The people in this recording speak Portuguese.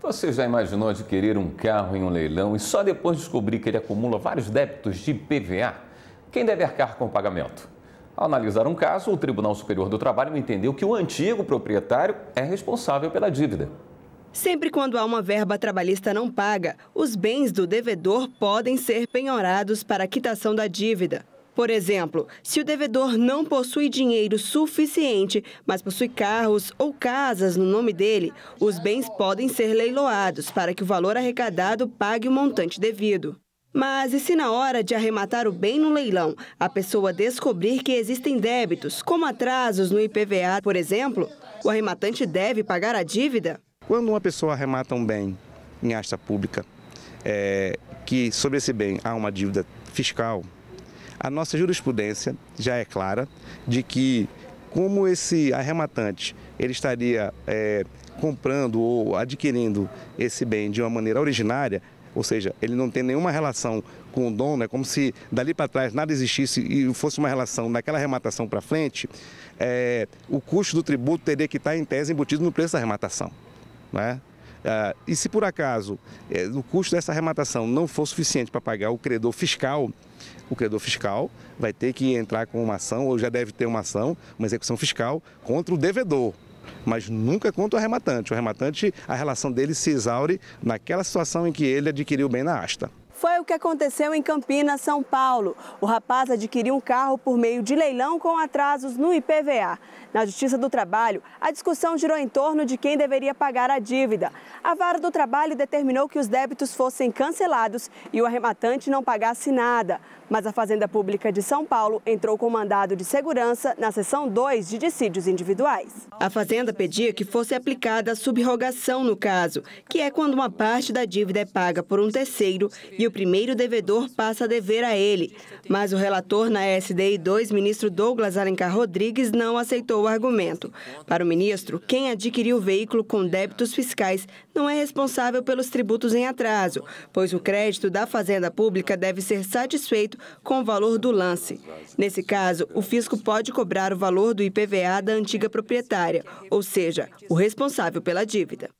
Você já imaginou adquirir um carro em um leilão e só depois descobrir que ele acumula vários débitos de PVA? Quem deve arcar com o pagamento? Ao analisar um caso, o Tribunal Superior do Trabalho entendeu que o antigo proprietário é responsável pela dívida. Sempre quando há uma verba trabalhista não paga, os bens do devedor podem ser penhorados para a quitação da dívida. Por exemplo, se o devedor não possui dinheiro suficiente, mas possui carros ou casas no nome dele, os bens podem ser leiloados para que o valor arrecadado pague o montante devido. Mas e se na hora de arrematar o bem no leilão, a pessoa descobrir que existem débitos, como atrasos no IPVA, por exemplo, o arrematante deve pagar a dívida? Quando uma pessoa arremata um bem em asta pública, é, que sobre esse bem há uma dívida fiscal, a nossa jurisprudência já é clara de que como esse arrematante ele estaria é, comprando ou adquirindo esse bem de uma maneira originária, ou seja, ele não tem nenhuma relação com o dono, é como se dali para trás nada existisse e fosse uma relação daquela arrematação para frente, é, o custo do tributo teria que estar tá, em tese embutido no preço da arrematação. Né? Ah, e se por acaso eh, o custo dessa arrematação não for suficiente para pagar o credor fiscal, o credor fiscal vai ter que entrar com uma ação, ou já deve ter uma ação, uma execução fiscal, contra o devedor. Mas nunca contra o arrematante. O arrematante, a relação dele se exaure naquela situação em que ele adquiriu bem na asta. Foi que aconteceu em Campinas, São Paulo. O rapaz adquiriu um carro por meio de leilão com atrasos no IPVA. Na Justiça do Trabalho, a discussão girou em torno de quem deveria pagar a dívida. A Vara do Trabalho determinou que os débitos fossem cancelados e o arrematante não pagasse nada. Mas a Fazenda Pública de São Paulo entrou com mandado de segurança na seção 2 de dissídios individuais. A Fazenda pedia que fosse aplicada a subrogação no caso, que é quando uma parte da dívida é paga por um terceiro e o primeiro primeiro devedor passa a dever a ele. Mas o relator na SDI 2, ministro Douglas Alencar Rodrigues, não aceitou o argumento. Para o ministro, quem adquiriu o veículo com débitos fiscais não é responsável pelos tributos em atraso, pois o crédito da Fazenda Pública deve ser satisfeito com o valor do lance. Nesse caso, o fisco pode cobrar o valor do IPVA da antiga proprietária, ou seja, o responsável pela dívida.